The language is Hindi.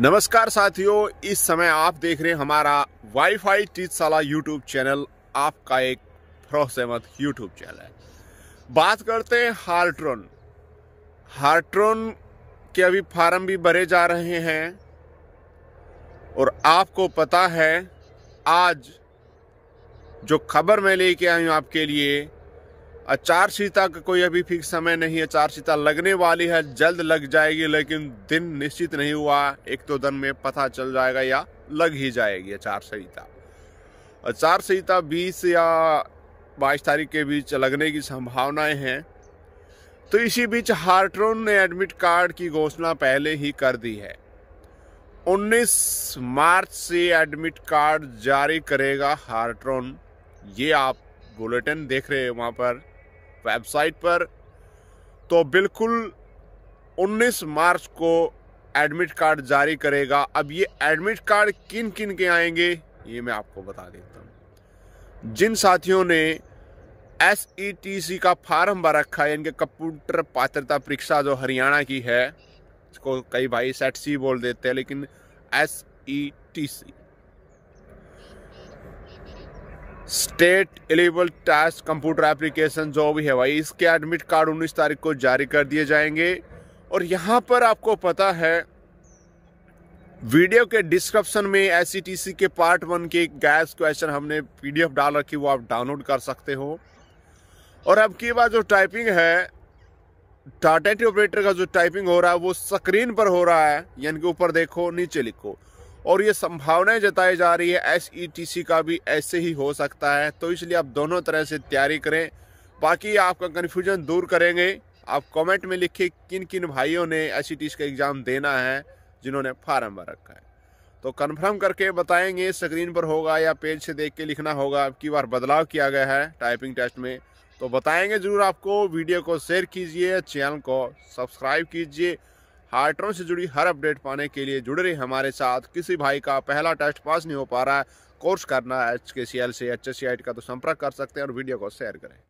नमस्कार साथियों इस समय आप देख रहे हैं हमारा वाईफाई टीचशाला यूट्यूब चैनल आपका एक भरोसेमंद यूट्यूब चैनल है बात करते हैं हार्ट्रोन हार्ट्रोन के अभी फार्म भी भरे जा रहे हैं और आपको पता है आज जो खबर मैं लेके आई हूँ आपके लिए चार सीता का कोई अभी फिक्स समय नहीं है चार सीता लगने वाली है जल्द लग जाएगी लेकिन दिन निश्चित नहीं हुआ एक तो दिन में पता चल जाएगा या लग ही जाएगी चार सीता चार सीता बीस या बाईस तारीख के बीच लगने की संभावनाएं हैं तो इसी बीच हार्ट्रोन ने एडमिट कार्ड की घोषणा पहले ही कर दी है 19 मार्च से एडमिट कार्ड जारी करेगा हार्ट्रोन ये आप बुलेटिन देख रहे हैं वहाँ पर वेबसाइट पर तो बिल्कुल 19 मार्च को एडमिट कार्ड जारी करेगा अब ये एडमिट कार्ड किन किन के आएंगे ये मैं आपको बता देता हूँ जिन साथियों ने एस ई टी सी का फार्म भर रखा है इनके कंप्यूटर पात्रता परीक्षा जो हरियाणा की है इसको कई भाई सेट सी e बोल देते हैं लेकिन S E T C state एलेबल टास्क कंप्यूटर एप्लीकेशन जो भी है भाई इसके एडमिट कार्ड 19 तारीख को जारी कर दिए जाएंगे और यहाँ पर आपको पता है वीडियो के डिस्क्रिप्शन में एस e के पार्ट वन के गैस क्वेश्चन हमने पीडीएफ डाल रखी वो आप डाउनलोड कर सकते हो और अब की बात जो टाइपिंग है टाटा टी ऑपरेटर का जो टाइपिंग हो रहा है वो स्क्रीन पर हो रहा है यानी कि ऊपर देखो नीचे लिखो और ये संभावनाएं जताई जा रही है एस e का भी ऐसे ही हो सकता है तो इसलिए आप दोनों तरह से तैयारी करें बाकी आपका कन्फ्यूजन दूर करेंगे आप कमेंट में लिखिए किन किन भाइयों ने एस e का एग्ज़ाम देना है जिन्होंने फार्म भर रखा है तो कन्फर्म करके बताएंगे स्क्रीन पर होगा या पेज से देख के लिखना होगा की बार बदलाव किया गया है टाइपिंग टेस्ट में तो बताएंगे ज़रूर आपको वीडियो को शेयर कीजिए चैनल को सब्सक्राइब कीजिए हार्ट्रोन से जुड़ी हर अपडेट पाने के लिए जुड़ रहे हमारे साथ किसी भाई का पहला टेस्ट पास नहीं हो पा रहा है कोर्स करना है एच के सी एल से एच एस सी का तो संपर्क कर सकते हैं और वीडियो को शेयर करें